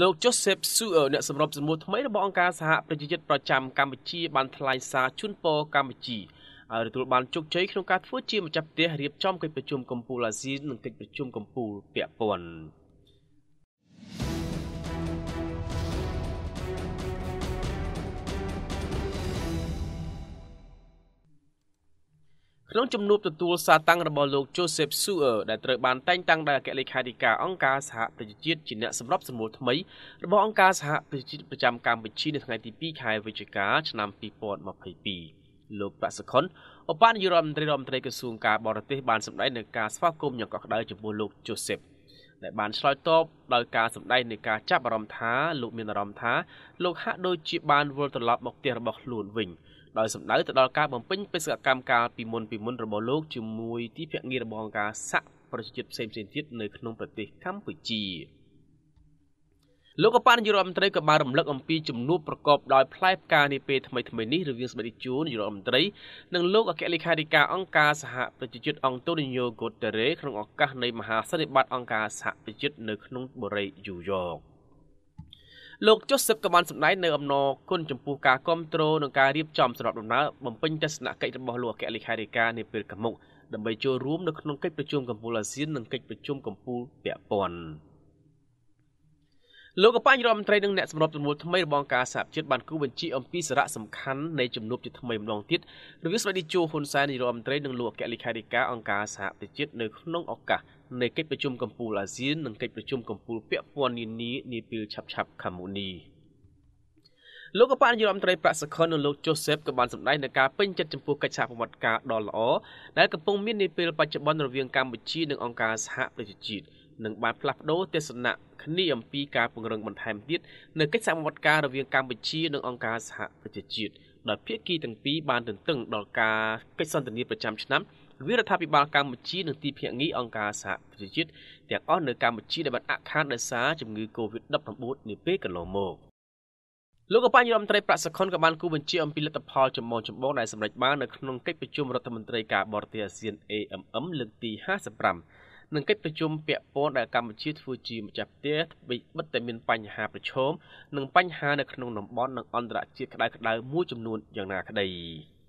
លោក Joseph Suer អ្នកសម្របសម្រួលថ្មីរបស់អង្គការសហប្រជាជាតិប្រចាំកម្ពុជាបានថ្លែងសារជូនពរកម្ពុជាឲ្យទទួលបានជោគជ័យក្នុងការធ្វើជាម្ចាស់ផ្ទះរៀបចំកិច្ចប្រជុំកំពូលអាស៊ាននិងកិច្ចប្រជុំកំពូលពាក់ព័ន្ធ។ក្នុងជំនួបទទួលសារតាំងរបស់លោក Joseph Suer ដែលត្រូវបានតែងតាំងដោយអគ្គលេខាធិការអង្គការសហប្រជាជាតិជាអ្នកសម្របសម្រួលថ្មីរបស់អង្គការសហប្រជាជាតិប្រចាំកម្ពុជានៅថ្ងៃទី2ខែវិច្ឆិកាឆ្នាំ2022លោកប្រាក់សុខុនឧបនាយករដ្ឋមន្ត្រីរដ្ឋមន្ត្រីក្រសួងការបរទេសបានសម្ដែងនៅការស្វាគមន៍យ៉ាងកក់ក្ដៅចំពោះលោក Joseph ដែលបានឆ្លើយតបដោយការសម្ដែងនៃការចាប់អារម្មណ៍ថាលោកមានអារម្មណ៍ថាលោកហាក់ដូចជាបានវិលត្រឡប់មកផ្ទះរបស់ខ្លួនវិញដោយសម្ដៅទៅដល់ការបំពេញបេសកកម្មកាលពីមុនពីមុនរបស់លោកជាមួយ ទីភ្នាក់ងាររបស់អង្គការសហប្រជាជាតិផ្សេងៗទៀតនៅក្នុងប្រទេសកម្ពុជា។លោកប៉ានយុរដ្ឋមន្ត្រីក៏បានរំលឹកអំពីជំនួបប្រកបដោយផ្លែផ្កានាពេលថ្មីថ្មីនេះរវាងសម្ដេចជួនយុរដ្ឋមន្ត្រីនិងលោកអគ្គលេខាធិការអង្គការសហប្រជាជាតិអង់តូនីញ៉ូកូតេរេក្នុងឱកាសនៃមហាសន្និបាតអង្គការសហប្រជាជាតិនៅក្នុងបូរីយូយ៉កលោកចុះសិបក៏បានសម្ដែងនៅអំណរគុណចំពោះការគ្រប់គ្រងនិងការរៀបចំសម្រាប់ដំណើរបំពេញទស្សនកិច្ចរបស់លោកអគ្គលេខាធិការនាពេលខាងមុខដើម្បីចូលរួមនៅក្នុងកិច្ចប្រជុំកម្ពុជាអាស៊ាននិងកិច្ចប្រជុំកម្ពុជាពាក់ព័ន្ធ។លោកកប៉ាញរដ្ឋមន្ត្រីនិងអ្នកសម្របសម្រួលថ្មីរបស់ការសហជាតិបានគូបញ្ជាអំពីសារៈសំខាន់នៃជំនួបជាថ្មីម្ដងទៀតរវាងស្ដេចជួហ៊ុនសែននាយរដ្ឋមន្ត្រីនិងលោកអគ្គលេខាធិការអង្គការសហប្រជាជាតិនៅក្នុងឱកាសនៃកិច្ចប្រជុំកំពូលអាស៊ាននិងកិច្ចប្រជុំកំពូលពាក់ព័ន្ធនានានាពេលឆាប់ៗខាងមុខនេះ។លោកក៏បានយុរដ្ឋមន្ត្រីប្រាក់សខុននិងលោកជូសេបក៏បានសម្ដែងនឹងការពេញចិត្តចំពោះកិច្ចសហប្រតិបត្តិការដ៏ល្អដែលកំពុងមាននាពេលបច្ចុប្បន្នរវាងកម្ពុជានិងអង្គការសហប្រជាជាតិនឹងបានផ្លាស់ប្តូរទស្សនៈគ្នាអំពីការពង្រឹងបន្ថែមទៀតនៅកិច្ចសហប្រតិបត្តិការរវាងកម្ពុជានិងអង្គការសហប្រជាជាតិដោយភាគីទាំងពីរបានទន្ទឹងដល់ការកិច្ចសន្ទនាប្រចាំឆ្នាំវិរដ្ឋាភិបាលកម្ពុជានិងទីភ្នាក់ងារអង្គការសហប្រជាជាតិទាំងអស់នៅកម្ពុជាដែលបានអាក់ខានដោយសារជំងឺ Covid-19 នាពេលកន្លងមកលោកបញ្ញរដ្ឋមន្ត្រីប្រាក់សខុនក៏បានគូបញ្ជាអំពីលទ្ធផលចំមងចម្បងដែលសម្រេចបាននៅក្នុងកិច្ចប្រជុំរដ្ឋមន្ត្រីការបរទេសអាស៊ាន AMM លើកទី55និងកិច្ចប្រជុំពាក់ព័ន្ធដែលកម្ពុជាធ្វើជាម្ចាស់ផ្ទះវិបត្តិតែមានបញ្ហាប្រឈមនិងបញ្ហានៅក្នុងតំបន់និងអន្តរជាតិក្តៅៗមួយចំនួនយ៉ាងណាក្តី។